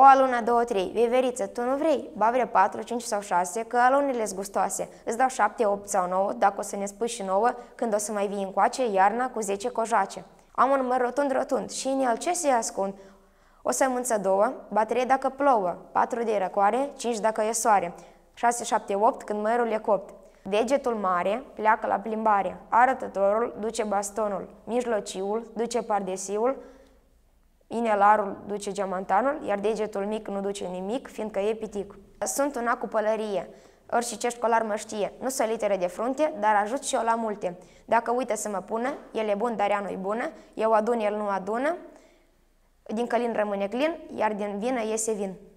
O alună, două, trei. Veveriță, tu nu vrei? Bavre patru cinci sau șase, că alunele sunt gustoase. Îți dau șapte, opt sau nouă, dacă o să ne spui și nouă, când o să mai vii încoace, iarna cu zece cojace. Am un măr rotund, rotund și în el ce se ascund? O sămânță două, trei dacă plouă, Patru de răcoare, cinci dacă e soare, Șase, șapte, opt, când mărul e copt. Degetul mare pleacă la plimbare, arătătorul duce bastonul, mijlociul duce pardesiul, Inelarul duce geamantanul, iar degetul mic nu duce nimic, fiindcă e pitic. Sunt una cu pălărie. Orice ce școlar mă știe, nu sunt litere de frunte, dar ajut și eu la multe. Dacă uită să mă pună, el e bun, dar ea nu-i bună, eu adun, el nu adună, din călin rămâne clin, iar din vină iese vin.